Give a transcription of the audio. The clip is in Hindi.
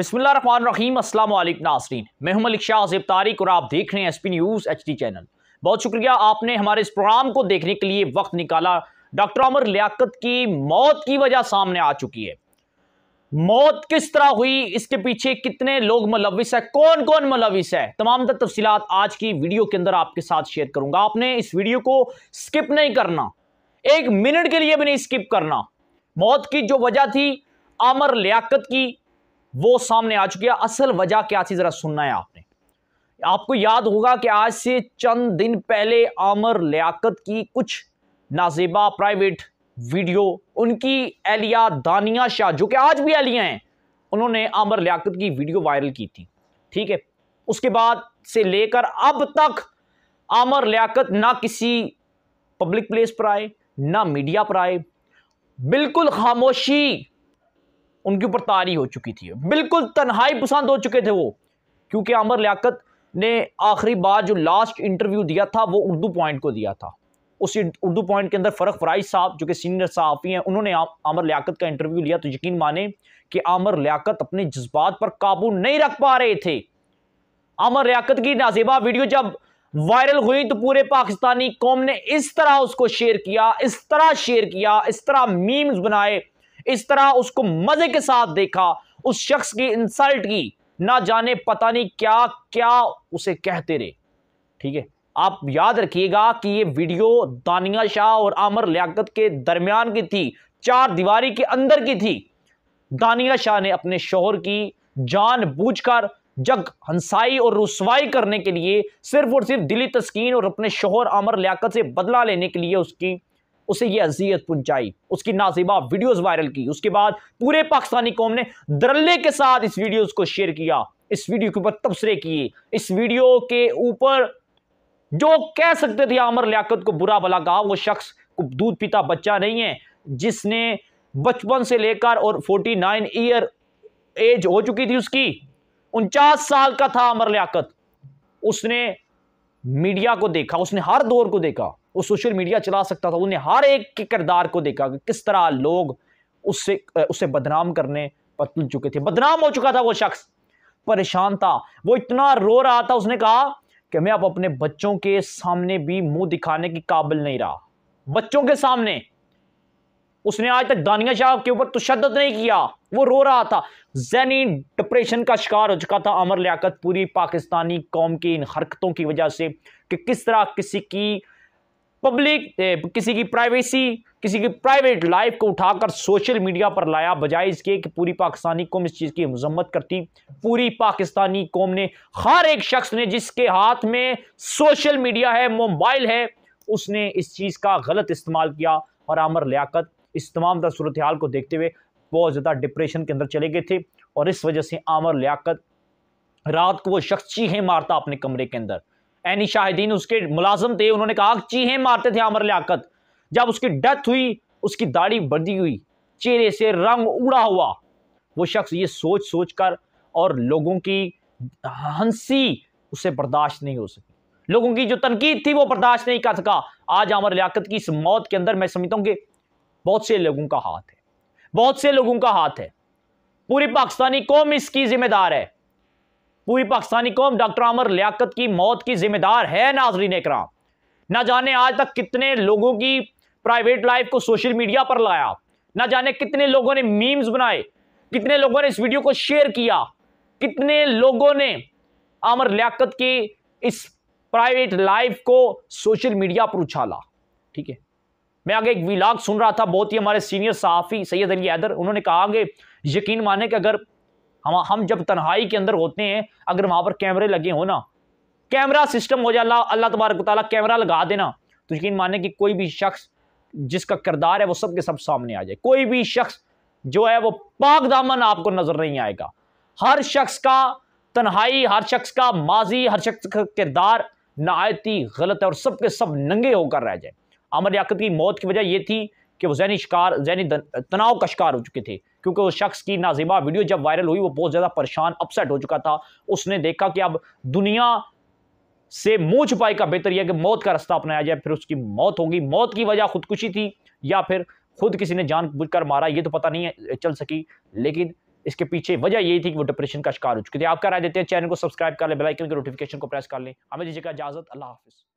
रहीम असल नासरीन मैं हूं मलिक शाह जेब तारिक और आप देख रहे हैं एस पी न्यूज़ एच डी चैनल बहुत शुक्रिया आपने हमारे इस प्रोग्राम को देखने के लिए वक्त निकाला डॉक्टर अमर लियाकत की मौत की वजह सामने आ चुकी है मौत किस तरह हुई इसके पीछे कितने लोग मुलविस है कौन कौन मुलविस है तमाम तर तफसीत आज की वीडियो के अंदर आपके साथ शेयर करूंगा आपने इस वीडियो को स्किप नहीं करना एक मिनट के लिए भी नहीं स्किप करना मौत की जो वजह थी अमर लियाकत की वो सामने आ चुकी है असल वजह क्या थी जरा सुनना है आपने आपको याद होगा कि आज से चंद दिन पहले आमर लियाकत की कुछ नाजेबा प्राइवेट वीडियो उनकी एलिया दानिया शाह जो कि आज भी एलिया हैं उन्होंने आमर लियाकत की वीडियो वायरल की थी ठीक है उसके बाद से लेकर अब तक आमर लियाकत ना किसी पब्लिक प्लेस पर आए ना मीडिया पर आए बिल्कुल खामोशी उनके ऊपर तारी हो चुकी थी बिल्कुल तन्हाई पसंद हो चुके थे वो क्योंकि आमर लियाकत ने आखिरी बार जो लास्ट इंटरव्यू दिया था वो उर्दू पॉइंट को दिया था उस उर्दू पॉइंट के अंदर फरक फराइज साहब जो कि सीनियर सहाफ़ी हैं उन्होंने आमर लियाकत का इंटरव्यू लिया तो यकीन माने कि आमर लियाकत अपने जज्बात पर काबू नहीं रख पा रहे थे आमर लियाकत की नाजेबा वीडियो जब वायरल हुई तो पूरे पाकिस्तानी कौम ने इस तरह उसको शेयर किया इस तरह शेयर किया इस तरह मीम्स बनाए इस तरह उसको मजे के साथ देखा उस शख्स की इंसल्ट की ना जाने पता नहीं क्या क्या उसे कहते रहे ठीक है आप याद रखिएगा कि ये वीडियो दानिया शाह और आमर लियाकत के दरमियान की थी चार दीवारी के अंदर की थी दानिया शाह ने अपने शोहर की जान बूझ कर जग हंसाई और रसवाई करने के लिए सिर्फ और सिर्फ दिली तस्कीन और अपने शोहर आमर लियाकत से बदला लेने के लिए उसकी उसे ये अजियत पहुंचाई उसकी नाजिबा वीडियोस वायरल की उसके बाद पूरे पाकिस्तानी कौम ने दरल्ले के साथ इस वीडियोस को शेयर किया इस वीडियो के ऊपर तबसरे किए इस वीडियो के ऊपर जो कह सकते थे आमर लियाकत को बुरा भला कहा वो शख्स दूध पीता बच्चा नहीं है जिसने बचपन से लेकर और नाइन ईयर एज हो चुकी थी उसकी उनचास साल का था अमर लियाकत उसने मीडिया को देखा उसने हर दौर को देखा वो सोशल मीडिया चला सकता था उन्हें हर एक के किरदार को देखा कि किस तरह लोग उससे उसे बदनाम करने पर तुल चुके थे बदनाम हो चुका था वो शख्स परेशान था वो इतना रो रहा था उसने कहा कि मैं अब अपने बच्चों के सामने भी मुंह दिखाने के काबिल नहीं रहा बच्चों के सामने उसने आज तक दानिया शाह के ऊपर तशद तो नहीं किया वो रो रहा था जैनी डिप्रेशन का शिकार हो चुका था अमर लियाकत पूरी पाकिस्तानी कौम की इन हरकतों की वजह से कि किस तरह किसी की पब्लिक किसी की प्राइवेसी किसी की प्राइवेट लाइफ को उठाकर सोशल मीडिया पर लाया बजाय इसके कि पूरी पाकिस्तानी कौम इस चीज़ की मजम्मत करती पूरी पाकिस्तानी कौम ने हर एक शख्स ने जिसके हाथ में सोशल मीडिया है मोबाइल है उसने इस चीज़ का गलत इस्तेमाल किया और आमर लियाकत इस तमाम सूरत हाल को देखते हुए बहुत ज़्यादा डिप्रेशन के अंदर चले गए थे और इस वजह से आमर लियाकत रात को वो शख्स चीहे मारता अपने कमरे के अंदर एनी शाहिदीन उसके मुलाजम थे उन्होंने कहा चीहे मारते थे आमर लियाकत जब उसकी डेथ हुई उसकी दाढ़ी बढ़ी हुई चेहरे से रंग उड़ा हुआ वो शख्स ये सोच सोच कर और लोगों की हंसी उसे बर्दाश्त नहीं हो सकी लोगों की जो तनकीद थी वो बर्दाश्त नहीं कर सका आज आमर लियाकत की इस मौत के अंदर मैं समझता हूँ कि बहुत से लोगों का हाथ है बहुत से लोगों का हाथ है पूरी पाकिस्तानी कौम इसकी जिम्मेदार है पूरी पाकिस्तानी कौम डॉक्टर आमर लियाकत की मौत की जिम्मेदार है नाजरीन कराम ना जाने आज तक कितने लोगों की प्राइवेट लाइफ को सोशल मीडिया पर लाया ना जाने कितने लोगों ने मीम्स बनाए कितने लोगों ने इस वीडियो को शेयर किया कितने लोगों ने आमर लियाकत की इस प्राइवेट लाइफ को सोशल मीडिया पर उछाला ठीक है मैं आगे एक विलाग सुन रहा था बहुत ही हमारे सीनियर सहाफ़ी सैयद अली हैदर उन्होंने कहा आगे यकीन माने कि अगर हम हम जब तन्हाई के अंदर होते हैं अगर वहाँ पर कैमरे लगे हो ना कैमरा सिस्टम हो जाए अल्लाह अल्लाह तबारक ताली कैमरा लगा देना तो यकीन माने कि कोई भी शख्स जिसका किरदार है वो सब के सब सामने आ जाए कोई भी शख्स जो है वो पाक दामन आपको नज़र नहीं आएगा हर शख्स का तन्हाई हर शख्स का माजी हर शख्स का किरदार नायती गलत है और सब के सब नंगे होकर रह जाए अमर याकत की मौत की वजह यह थी कि वो जहनी शिकार जहनी तनाव का शिकार हो चुके थे क्योंकि उस शख्स की नाजिबा वीडियो जब वायरल हुई वो बहुत ज़्यादा परेशान अपसेट हो चुका था उसने देखा कि अब दुनिया से मुंह छुपाई का बेहतर यह कि मौत का रास्ता अपनाया जाए फिर उसकी मौत होगी मौत की वजह खुदकुशी थी या फिर खुद किसी ने जान कर मारा ये तो पता नहीं है चल सकी लेकिन इसके पीछे वजह यही थी कि वो डिप्रेशन का शिकार हो चुके थे आपका राय देते हैं चैनल को सब्सक्राइब कर लें बेलाइकन के नोटिफिकेशन को प्रेस कर लें हमें दीजिएगा इजाजत अल्लाह हाफिज़